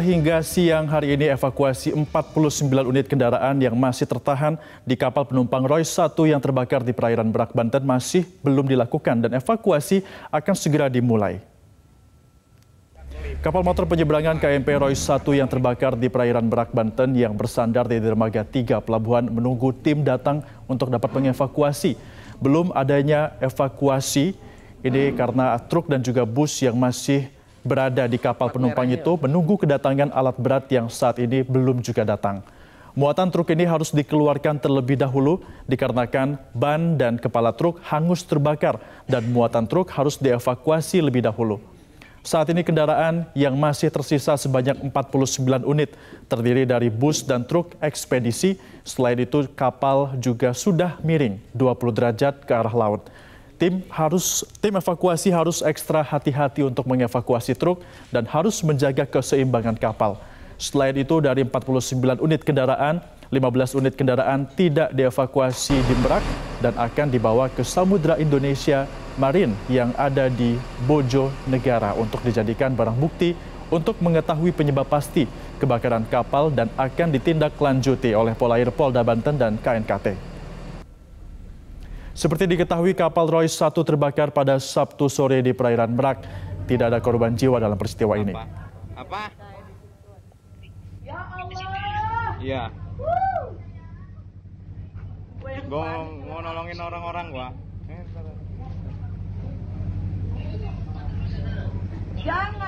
Hingga siang hari ini evakuasi 49 unit kendaraan yang masih tertahan di kapal penumpang Roy 1 yang terbakar di perairan Berak Banten masih belum dilakukan dan evakuasi akan segera dimulai. Kapal motor penyeberangan KMP Roy 1 yang terbakar di perairan Berak Banten yang bersandar di dermaga 3 pelabuhan menunggu tim datang untuk dapat mengevakuasi. Belum adanya evakuasi ini karena truk dan juga bus yang masih berada di kapal penumpang itu menunggu kedatangan alat berat yang saat ini belum juga datang. Muatan truk ini harus dikeluarkan terlebih dahulu dikarenakan ban dan kepala truk hangus terbakar dan muatan truk harus dievakuasi lebih dahulu. Saat ini kendaraan yang masih tersisa sebanyak 49 unit terdiri dari bus dan truk ekspedisi. Selain itu kapal juga sudah miring 20 derajat ke arah laut. Tim harus tim evakuasi harus ekstra hati-hati untuk mengevakuasi truk dan harus menjaga keseimbangan kapal. Selain itu dari 49 unit kendaraan, 15 unit kendaraan tidak dievakuasi di Merak dan akan dibawa ke Samudra Indonesia Marin yang ada di Bojo Negara untuk dijadikan barang bukti untuk mengetahui penyebab pasti kebakaran kapal dan akan ditindaklanjuti oleh Polair Polda Banten dan KNKT. Seperti diketahui kapal Royce 1 terbakar pada Sabtu sore di perairan Merak. Tidak ada korban jiwa dalam peristiwa ini. Apa? Ya Allah. Iya. Gue mau nolongin orang-orang gua. Jangan